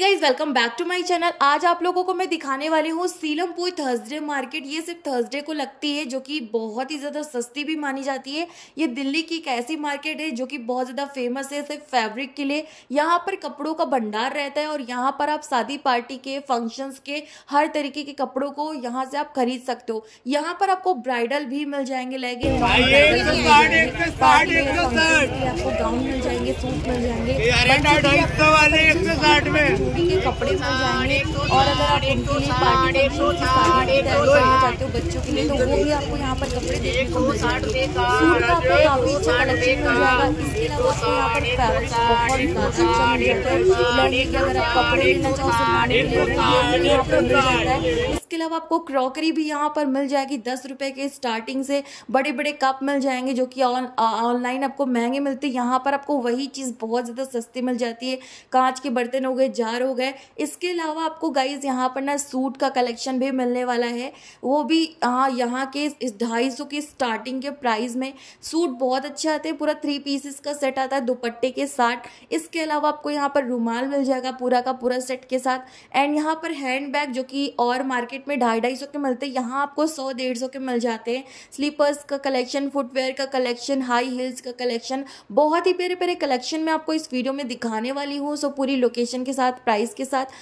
guys welcome back to my channel आज आप लोगों को मैं दिखाने वाली हूँ सीलमपुर थर्सडे मार्केट ये सिर्फ थर्सडे को लगती है जो कि बहुत ही ज़्यादा सस्ती भी मानी जाती है ये दिल्ली की एक ऐसी मार्केट है जो कि बहुत ज़्यादा फेमस है सिर्फ फैब्रिक के लिए यहाँ पर कपड़ों का भंडार रहता है और यहाँ पर आप शादी पार्टी के फंक्शंस के हर तरीके के कपड़ों को यहाँ से आप खरीद सकते हो यहाँ पर आपको ब्राइडल भी मिल जाएंगे लहंगे आपको गाउन मिल जाएंगे सूट मिल जाएंगे खूबी के कपड़े मिल जाएंगे और अगर आप उनके लिए पार्टी चाहते हो बच्चों के लिए तो वो भी आपको यहाँ पर कपड़े देखने को मिल जाएंगे सूट का आपको काफ़ी अच्छा कलेक्शन मिल जाएगा इसके अलावा आपको यहाँ पर बहुत अच्छा मिल लड़की के अगर आप कपड़े लेना चाहो सिलवाने के लिए यहाँ पर मिल जाता है इसके अलावा आपको क्रॉकरी भी यहाँ पर मिल जाएगी दस रुपये के स्टार्टिंग से बड़े बड़े कप मिल जाएंगे जो कि ऑनलाइन आपको महंगे मिलते हैं यहाँ पर आपको वही चीज़ बहुत ज़्यादा सस्ती मिल जाती है कांच के बर्तन हो गए जार हो गए इसके अलावा आपको गाइज यहाँ पर ना सूट का कलेक्शन भी मिलने वाला है वो भी हाँ यहाँ के इस ढाई सौ के स्टार्टिंग के प्राइस में सूट बहुत अच्छे आते हैं पूरा थ्री पीसेस का सेट आता है दुपट्टे के साथ इसके अलावा आपको यहाँ पर रुमाल मिल जाएगा पूरा का पूरा सेट के साथ एंड यहाँ पर हैंड बैग जो कि और मार्केट मार्केट में ढाई ढाई सौ के मिलते हैं यहाँ आपको सौ डेढ़ सौ के मिल जाते हैं स्लीपर्स का कलेक्शन फुटवेयर का कलेक्शन हाई हील्स का कलेक्शन बहुत ही प्यारे प्यारे कलेक्शन मैं आपको इस वीडियो में दिखाने वाली हूँ सो पूरी लोकेशन के साथ प्राइस के साथ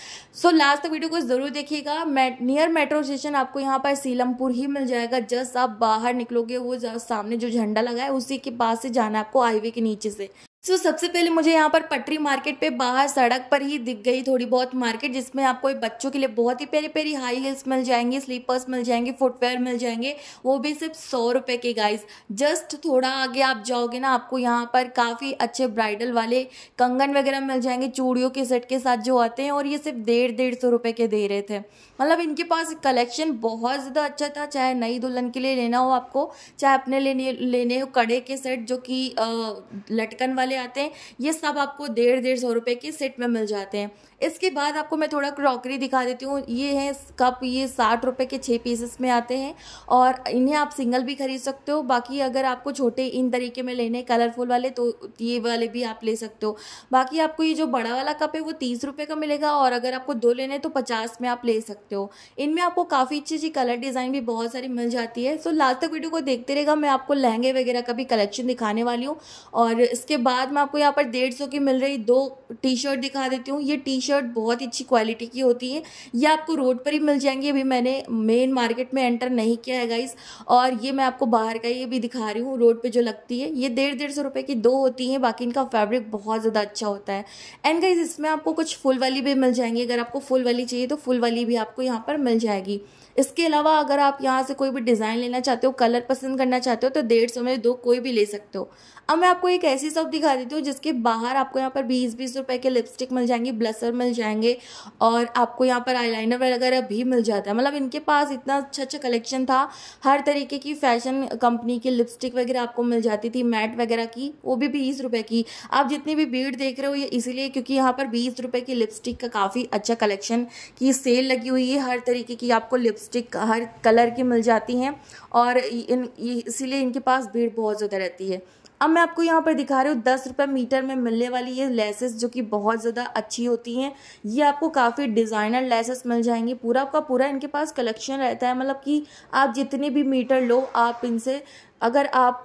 सो लास्ट वीडियो को ज़रूर देखिएगा नियर मेट्रो स्टेशन आपको यहाँ पर सीलमपुर ही मिल जाएगा जस्ट आप बाहर निकलोगे वो सामने जो झंडा लगा है उसी के पास से जाना आपको हाईवे के नीचे से सो so, सबसे पहले मुझे यहाँ पर पटरी मार्केट पे बाहर सड़क पर ही दिख गई थोड़ी बहुत मार्केट जिसमें आपको बच्चों के लिए बहुत ही प्यारी प्यारी हाई हिल्स मिल जाएंगी स्लीपर्स मिल जाएंगे फुटवेयर मिल जाएंगे वो भी सिर्फ सौ रुपये के गाइस जस्ट थोड़ा आगे आप जाओगे ना आपको यहाँ पर काफ़ी अच्छे ब्राइडल वाले कंगन वगैरह मिल जाएंगे चूड़ियों के सेट के साथ जो आते हैं और ये सिर्फ डेढ़ डेढ़ सौ रुपये के दे रहे थे मतलब इनके पास कलेक्शन बहुत ज़्यादा अच्छा था चाहे नई दुल्हन के लिए लेना हो आपको चाहे अपने लेने लेने हो कड़े के सेट जो कि लटकन वाले वाले आते हैं ये सब आपको डेढ़ डेढ़ सौ रुपये के सेट में मिल जाते हैं इसके बाद आपको मैं थोड़ा क्रॉकरी दिखा देती हूँ ये है कप ये साठ रुपये के छः पीसेस में आते हैं और इन्हें आप सिंगल भी खरीद सकते हो बाकी अगर आपको छोटे इन तरीके में लेने कलरफुल वाले तो ये वाले भी आप ले सकते हो बाकी आपको ये जो बड़ा वाला कप है वो तीस रुपये का मिलेगा और अगर आपको दो लेने तो पचास में आप ले सकते हो इनमें आपको काफ़ी अच्छी अच्छी कलर डिज़ाइन भी बहुत सारी मिल जाती है सो लास्ट तक वीडियो को देखते रहेगा मैं आपको लहंगे वगैरह का भी कलेक्शन दिखाने वाली हूँ और इसके बाद मैं आपको यहाँ पर डेढ़ की मिल रही दो टी शर्ट दिखा देती हूँ ये टी शर्ट शर्ट बहुत अच्छी क्वालिटी की होती है ये आपको रोड पर ही मिल जाएंगी अभी मैंने मेन मार्केट में एंटर नहीं किया है गाइस और ये मैं आपको बाहर का ये भी दिखा रही हूँ रोड पर जो लगती है ये डेढ़ डेढ़ सौ रुपये की दो होती हैं बाकी इनका फैब्रिक बहुत ज़्यादा अच्छा होता है एंड गाइज इसमें आपको कुछ फुल वाली भी मिल जाएंगी अगर आपको फुल वाली चाहिए तो फुल वाली भी आपको यहाँ पर मिल जाएगी इसके अलावा अगर आप यहाँ से कोई भी डिज़ाइन लेना चाहते हो कलर पसंद करना चाहते हो तो डेढ़ सौ में दो कोई भी ले सकते हो अब मैं आपको एक ऐसी सब दिखा देती हूँ जिसके बाहर आपको यहाँ पर बीस बीस रुपए के लिपस्टिक मिल जाएंगी ब्लसर मिल जाएंगे और आपको यहाँ पर आईलाइनर वगैरह भी मिल जाता है मतलब इनके पास इतना अच्छा अच्छा कलेक्शन था हर तरीके की फैशन कंपनी की लिपस्टिक वगैरह आपको मिल जाती थी मैट वगैरह की वो भी बीस रुपए की आप जितनी भी भीड़ देख रहे हो ये इसीलिए क्योंकि यहाँ पर बीस रुपये की लिपस्टिक का काफ़ी अच्छा कलेक्शन की सेल लगी हुई है हर तरीके की आपको लिपस्टिक लिपस्टिक हर कलर की मिल जाती हैं और इन इसीलिए इनके पास भीड़ बहुत ज़्यादा रहती है अब मैं आपको यहाँ पर दिखा रही हूँ दस रुपये मीटर में मिलने वाली ये लेसेस जो कि बहुत ज़्यादा अच्छी होती हैं ये आपको काफ़ी डिज़ाइनर लेसेस मिल जाएंगी पूरा आपका पूरा इनके पास कलेक्शन रहता है मतलब कि आप जितने भी मीटर लो आप इनसे अगर आप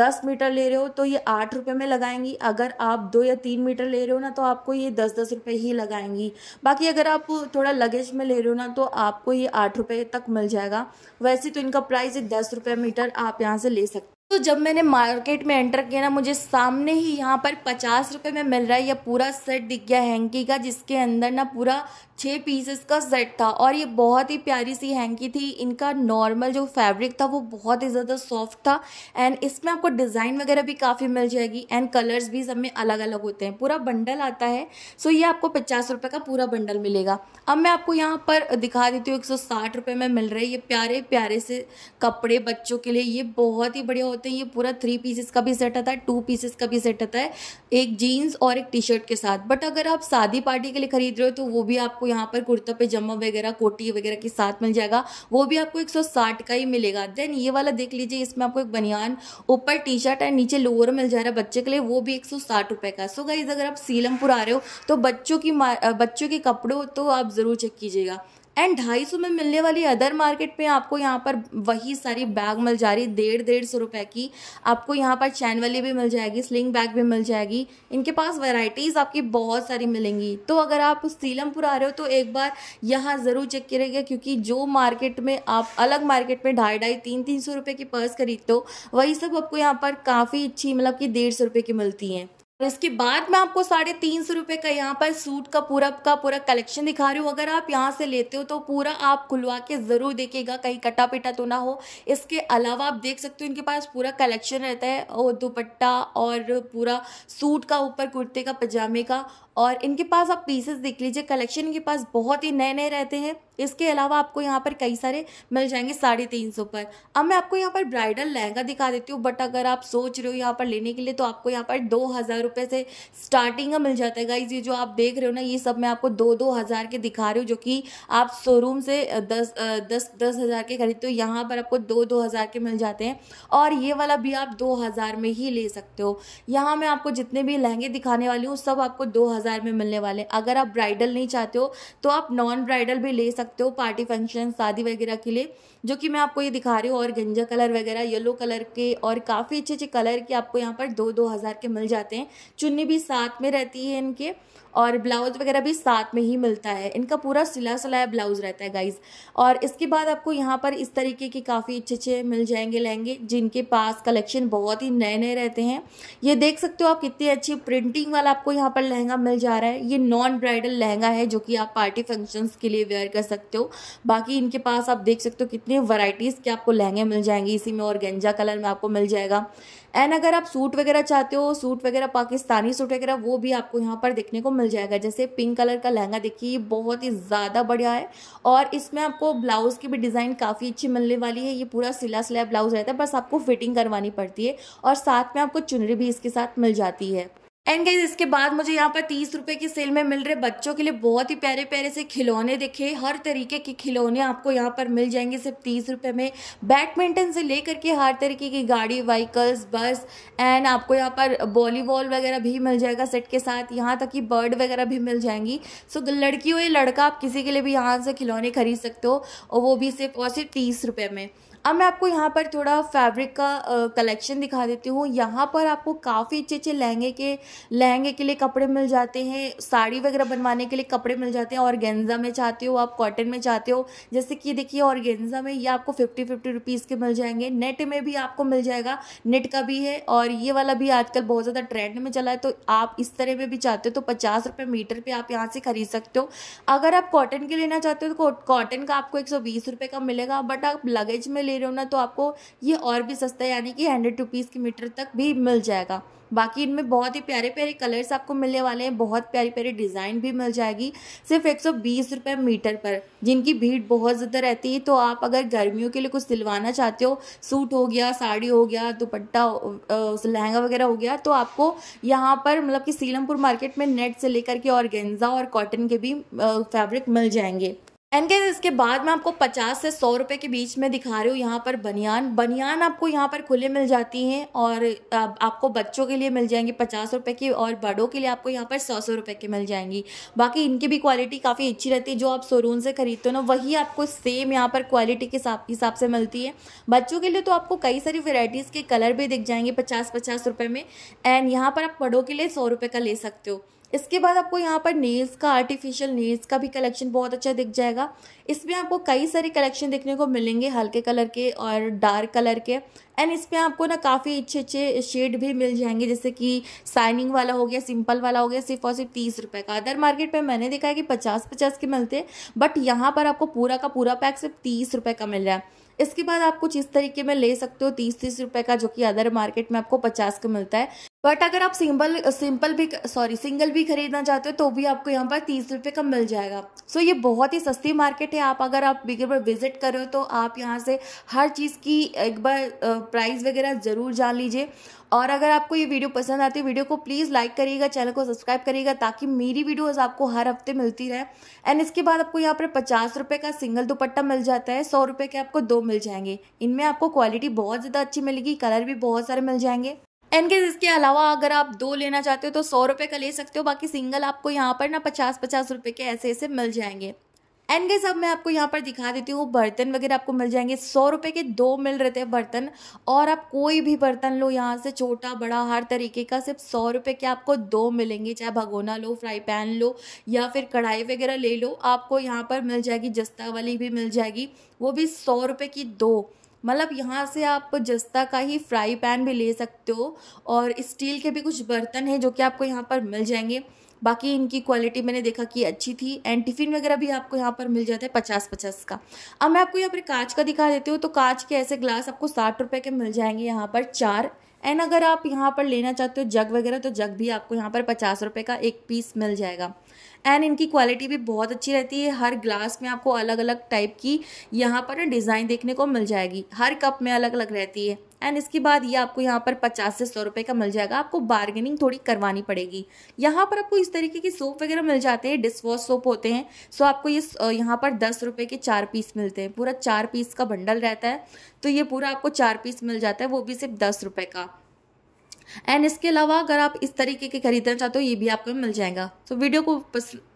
दस मीटर ले रहे हो तो ये आठ रुपये में लगाएंगी अगर आप दो या तीन मीटर ले रहे हो ना तो आपको ये दस दस रुपये ही लगाएंगी बाकी अगर आप थोड़ा लगेज में ले रहे हो ना तो आपको ये आठ रुपये तक मिल जाएगा वैसे तो इनका प्राइस है दस रुपये मीटर आप यहाँ से ले सकते तो जब मैंने मार्केट में एंटर किया ना मुझे सामने ही यहाँ पर पचास रुपये में मिल रहा है यह पूरा सेट दिख गया हैंकी का जिसके अंदर ना पूरा छः पीसेस का सेट था और ये बहुत ही प्यारी सी हैंकी थी इनका नॉर्मल जो फैब्रिक था वो बहुत ही ज़्यादा सॉफ्ट था एंड इसमें आपको डिज़ाइन वगैरह भी काफ़ी मिल जाएगी एंड कलर्स भी सब में अलग अलग होते हैं पूरा बंडल आता है सो ये आपको पचास रुपये का पूरा बंडल मिलेगा अब मैं आपको यहाँ पर दिखा देती हूँ एक सौ में मिल रहे ये प्यारे प्यारे से कपड़े बच्चों के लिए ये बहुत ही बढ़िया होते हैं ये पूरा थ्री पीसेस का भी सेट आता है टू पीसेस का भी सेट आता है एक जीन्स और एक टी शर्ट के साथ बट अगर आप शादी पार्टी के लिए खरीद रहे हो तो वो भी आपको यहाँ पर कुर्ता पैजामा वगैरह कोटी वगैरह के साथ मिल जाएगा वो भी आपको एक का ही मिलेगा देन ये वाला देख लीजिए इसमें आपको एक बनियान ऊपर टी शर्ट एंड नीचे लोअर मिल जा रहा है बच्चे के लिए वो भी एक रुपए का सो गाइज अगर आप सीलमपुर आ रहे हो तो बच्चों की बच्चों के कपड़ों तो आप ज़रूर चेक कीजिएगा एंड ढाई सौ में मिलने वाली अदर मार्केट में आपको यहाँ पर वही सारी बैग मिल जा रही है डेढ़ डेढ़ सौ रुपये की आपको यहाँ पर चैन वाली भी मिल जाएगी स्लिंग बैग भी मिल जाएगी इनके पास वेराइटीज़ आपकी बहुत सारी मिलेंगी तो अगर आप सीलमपुर आ रहे हो तो एक बार यहाँ ज़रूर चेक करिएगा क्योंकि जो मार्केट में आप अलग मार्केट में ढाई ढाई तीन तीन सौ रुपये की पर्स खरीदते हो वही सब आपको यहाँ पर काफ़ी अच्छी मतलब कि डेढ़ सौ रुपये की मिलती हैं और इसके बाद मैं आपको साढ़े तीन सौ रुपये का यहाँ पर सूट का पूरा का पूरा कलेक्शन दिखा रही हूँ अगर आप यहाँ से लेते हो तो पूरा आप खुलवा के ज़रूर देखिएगा कहीं कटा पिटा तो ना हो इसके अलावा आप देख सकते हो इनके पास पूरा कलेक्शन रहता है और दुपट्टा और पूरा सूट का ऊपर कुर्ते का पजामे का और इनके पास आप पीसेस देख लीजिए कलेक्शन इनके पास बहुत ही नए नए रहते हैं इसके अलावा आपको यहाँ पर कई सारे मिल जाएंगे साढ़े तीन सौ पर अब मैं आपको यहाँ पर ब्राइडल लहंगा दिखा देती हूँ बट अगर आप सोच रहे हो यहाँ पर लेने के लिए तो आपको यहाँ पर दो हज़ार रुपये से स्टार्टिंग का मिल जाता है गाइज ये जो आप देख रहे हो ना ये सब मैं आपको दो दो हज़ार के दिखा रही हूँ जो कि आप शोरूम से दस दस दस हज़ार के खरीदते हो यहाँ पर आपको दो दो हज़ार के मिल जाते हैं और ये वाला भी आप दो हज़ार में ही ले सकते हो यहाँ मैं आपको जितने भी लहंगे दिखाने वाली हूँ सब आपको दो हज़ार में मिलने वाले अगर आप ब्राइडल नहीं चाहते हो तो आप नॉन ब्राइडल भी ले सकते सकते हो पार्टी फंक्शन शादी वगैरह के लिए जो कि मैं आपको ये दिखा रही हूँ और गंजा कलर वगैरह येलो कलर के और काफ़ी अच्छे अच्छे कलर के आपको यहाँ पर दो दो हज़ार के मिल जाते हैं चुन्नी भी साथ में रहती है इनके और ब्लाउज वगैरह भी साथ में ही मिलता है इनका पूरा सिला सिलाया ब्लाउज रहता है गाइज और इसके बाद आपको यहाँ पर इस तरीके के काफ़ी अच्छे अच्छे मिल जाएंगे लहंगे जिनके पास कलेक्शन बहुत ही नए नए रहते हैं ये देख सकते हो आप कितनी अच्छी प्रिंटिंग वाला आपको यहाँ पर लहंगा मिल जा रहा है ये नॉन ब्राइडल लहंगा है जो कि आप पार्टी फंक्शंस के लिए वेयर कर सकते हो बाकी इनके पास आप देख सकते हो कितने देखिए वैरायटीज़ के आपको लहंगे मिल जाएंगे इसी में और गेंजा कलर में आपको मिल जाएगा एंड अगर आप सूट वगैरह चाहते हो सूट वगैरह पाकिस्तानी सूट वगैरह वो भी आपको यहाँ पर देखने को मिल जाएगा जैसे पिंक कलर का लहंगा देखिए ये बहुत ही ज़्यादा बढ़िया है और इसमें आपको ब्लाउज़ की भी डिज़ाइन काफ़ी अच्छी मिलने वाली है ये पूरा सिला सिला ब्लाउज़ रहता है बस आपको फिटिंग करवानी पड़ती है और साथ में आपको चुनरी भी इसके साथ मिल जाती है एंड गाइज इसके बाद मुझे यहाँ पर तीस रुपये की सेल में मिल रहे बच्चों के लिए बहुत ही प्यारे प्यारे से खिलौने दिखे हर तरीके के खिलौने आपको यहाँ पर मिल जाएंगे सिर्फ तीस रुपये में बैडमिंटन से लेकर के हर तरीके की गाड़ी व्हीकल्स बस एंड आपको यहाँ पर वॉलीबॉल वगैरह भी मिल जाएगा सेट के साथ यहाँ तक कि बर्ड वगैरह भी मिल जाएंगी सो लड़की हो या लड़का आप किसी के लिए भी यहाँ से खिलौने खरीद सकते हो और वो भी सिर्फ और सिर्फ तीस रुपये में अब मैं आपको यहाँ पर थोड़ा फैब्रिक का कलेक्शन दिखा देती हूँ यहाँ पर आपको काफ़ी अच्छे अच्छे लहंगे के लहंगे के लिए कपड़े मिल जाते हैं साड़ी वगैरह बनवाने के लिए कपड़े मिल जाते हैं और गेंजा में चाहते हो आप कॉटन में चाहते हो जैसे कि देखिए और गेंजा में ये आपको फिफ्टी फिफ्टी रुपीज़ के मिल जाएंगे नेट में भी आपको मिल जाएगा नेट का भी है और ये वाला भी आजकल बहुत ज़्यादा ट्रेंड में चला है तो आप इस तरह में भी चाहते हो तो पचास रुपये मीटर पर आप यहाँ से खरीद सकते हो अगर आप कॉटन के लेना चाहते हो तो कॉटन का आपको एक सौ का मिलेगा बट आप लगेज में ले रहे हो ना तो आपको ये और भी सस्ता यानी कि हंड्रेड रुपीज़ के मीटर तक भी मिल जाएगा बाकी इनमें बहुत ही प्यारे प्यारे कलर्स आपको मिलने वाले हैं बहुत प्यारी प्यारी डिज़ाइन भी मिल जाएगी सिर्फ एक सौ मीटर पर जिनकी भीड़ बहुत ज़्यादा रहती है तो आप अगर गर्मियों के लिए कुछ सिलवाना चाहते हो सूट हो गया साड़ी हो गया दुपट्टा लहंगा वगैरह हो गया तो आपको यहाँ पर मतलब कि सीलमपुर मार्केट में नेट से लेकर के और गेंजा और कॉटन के भी फैब्रिक मिल जाएंगे एंड गैस इसके बाद मैं आपको 50 से 100 रुपए के बीच में दिखा रही हूँ यहाँ पर बनियान बनियान आपको यहाँ पर खुले मिल जाती हैं और आपको बच्चों के लिए मिल जाएंगी पचास रुपए की और बड़ों के लिए आपको यहाँ पर सौ सौ रुपये की मिल जाएंगी बाकी इनकी भी क्वालिटी काफ़ी अच्छी रहती है जो आप शोरूम से खरीदते हो ना वही आपको सेम यहाँ पर क्वालिटी के हिसाब से मिलती है बच्चों के लिए तो आपको कई सारी वेराइटीज़ के कलर भी दिख जाएंगे पचास पचास रुपये में एंड यहाँ पर आप बड़ों के लिए सौ रुपये का ले सकते हो इसके बाद आपको यहाँ पर नेल्स का आर्टिफिशियल नेल्स का भी कलेक्शन बहुत अच्छा दिख जाएगा इसमें आपको कई सारे कलेक्शन देखने को मिलेंगे हल्के कलर के और डार्क कलर के एंड इसमें आपको ना काफ़ी अच्छे अच्छे शेड भी मिल जाएंगे जैसे कि साइनिंग वाला हो गया सिंपल वाला हो गया सिर्फ और सिर्फ तीस रुपये का अदर मार्केट में मैंने देखा है कि पचास पचास के मिलते बट यहाँ पर आपको पूरा का पूरा पैक सिर्फ तीस रुपये का मिल रहा है इसके बाद आप कुछ इस तरीके में ले सकते हो तीस तीस रुपये का जो कि अदर मार्केट में आपको पचास का मिलता है बट अगर आप सिंपल सिंपल भी सॉरी सिंगल भी खरीदना चाहते हो तो भी आपको यहाँ पर तीस रुपये का मिल जाएगा सो so, ये बहुत ही सस्ती मार्केट है आप अगर आप बिगर पर विजिट करो तो आप यहाँ से हर चीज़ की एक बार प्राइस वगैरह ज़रूर जान लीजिए और अगर आपको ये वीडियो पसंद आती है वीडियो को प्लीज़ लाइक करिएगा चैनल को सब्सक्राइब करिएगा ताकि मेरी वीडियोज़ आपको हर हफ्ते मिलती रहे एंड इसके बाद आपको यहाँ पर पचास रुपये का सिंगल दुपट्टा मिल जाता है सौ रुपये के आपको दो मिल जाएंगे इनमें आपको क्वालिटी बहुत ज़्यादा अच्छी मिलेगी कलर भी बहुत सारे मिल जाएंगे एनकेस इसके अलावा अगर आप दो लेना चाहते हो तो सौ रुपये का ले सकते हो बाकी सिंगल आपको यहाँ पर ना पचास पचास रुपये के ऐसे ऐसे मिल जाएंगे एंड गेज अब मैं आपको यहाँ पर दिखा देती हूँ बर्तन वगैरह आपको मिल जाएंगे सौ रुपये के दो मिल रहे थे बर्तन और आप कोई भी बर्तन लो यहाँ से छोटा बड़ा हर तरीके का सिर्फ सौ रुपये के आपको दो मिलेंगे चाहे भगोना लो फ्राई पैन लो या फिर कढ़ाई वगैरह ले लो आपको यहाँ पर मिल जाएगी जस्ता वाली भी मिल जाएगी वो भी सौ रुपये की दो मतलब यहाँ से आप जस्ता का ही फ्राई पैन भी ले सकते हो और स्टील के भी कुछ बर्तन हैं जो कि आपको यहाँ पर मिल जाएंगे बाकी इनकी क्वालिटी मैंने देखा कि अच्छी थी एंड टिफ़िन वगैरह भी आपको यहाँ पर मिल जाता है पचास पचास का अब मैं आपको यहाँ पर कांच का दिखा देती हूँ तो कांच के ऐसे ग्लास आपको साठ रुपये के मिल जाएंगे यहाँ पर चार एंड अगर आप यहाँ पर लेना चाहते हो जग वगैरह तो जग भी आपको यहाँ पर पचास रुपये का एक पीस मिल जाएगा एंड इनकी क्वालिटी भी बहुत अच्छी रहती है हर ग्लास में आपको अलग अलग टाइप की यहाँ पर डिज़ाइन देखने को मिल जाएगी हर कप में अलग अलग रहती है एंड इसके बाद ये आपको यहाँ पर पचास से सौ रुपये का मिल जाएगा आपको बार्गेनिंग थोड़ी करवानी पड़ेगी यहाँ पर आपको इस तरीके की सोप वगैरह मिल जाते हैं डिस्वॉश सोप होते हैं सो आपको ये यहाँ पर दस रुपये के चार पीस मिलते हैं पूरा चार पीस का बंडल रहता है तो ये पूरा आपको चार पीस मिल जाता है वो भी सिर्फ दस रुपये का एंड इसके अलावा अगर आप इस तरीके के खरीदना चाहते हो ये भी आपको मिल जाएगा तो वीडियो को